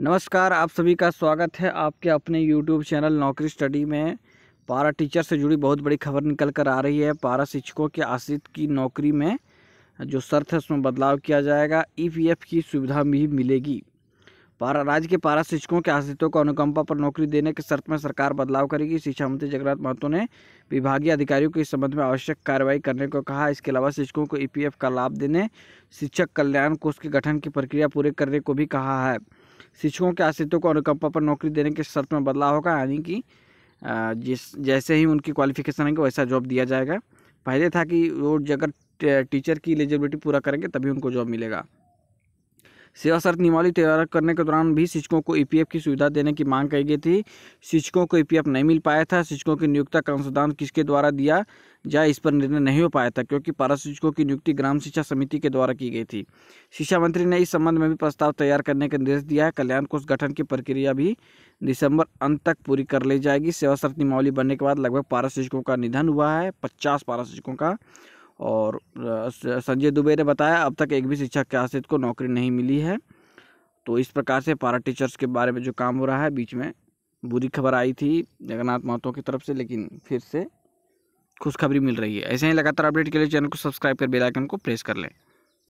नमस्कार आप सभी का स्वागत है आपके अपने यूट्यूब चैनल नौकरी स्टडी में पारा टीचर से जुड़ी बहुत बड़ी खबर निकल कर आ रही है पारा शिक्षकों के आश्रित की नौकरी में जो शर्त है उसमें बदलाव किया जाएगा ईपीएफ e की सुविधा भी मिलेगी पारा राज्य के पारा शिक्षकों के आश्रितों को अनुकंपा पर नौकरी देने के शर्त में सरकार बदलाव करेगी शिक्षा मंत्री जगन्नाथ महतो ने विभागीय अधिकारियों को इस संबंध में आवश्यक कार्रवाई करने को कहा इसके अलावा शिक्षकों को ईपीएफ e का लाभ देने शिक्षक कल्याण कोष के गठन की प्रक्रिया पूरी करने को भी कहा है शिक्षकों के आश्रितों को अनुकंपा पर नौकरी देने के शर्त में बदलाव होगा यानी कि जिस जैसे ही उनकी क्वालिफिकेशन आएंगे वैसा जॉब दिया जाएगा पहले था कि वो अगर टीचर की एलिजिबिलिटी पूरा करेंगे तभी उनको जॉब मिलेगा सेवा शर्त नियमावली तैयार करने के दौरान भी शिक्षकों को ई e की सुविधा देने की मांग कही गई थी शिक्षकों को ई e नहीं मिल पाया था शिक्षकों की नियुक्ता का अनुसंधान किसके द्वारा दिया जाए इस पर निर्णय नहीं हो पाया था क्योंकि पारा शिक्षकों की नियुक्ति ग्राम शिक्षा समिति के द्वारा की गई थी शिक्षा मंत्री ने इस संबंध में भी प्रस्ताव तैयार करने का निर्देश दिया है कल्याण कोष गठन की प्रक्रिया भी दिसंबर अंत तक पूरी कर ली जाएगी सेवा शर्त नियमावली बनने के बाद लगभग पारा शिक्षकों का निधन हुआ है पचास पारा शिक्षकों का और संजय दुबे ने बताया अब तक एक भी शिक्षक के आश्रित को नौकरी नहीं मिली है तो इस प्रकार से पारा टीचर्स के बारे में जो काम हो रहा है बीच में बुरी खबर आई थी जगन्नाथ महतो की तरफ से लेकिन फिर से खुशखबरी मिल रही है ऐसे ही लगातार अपडेट के लिए चैनल को सब्सक्राइब कर बेल आइकन को प्रेस कर लें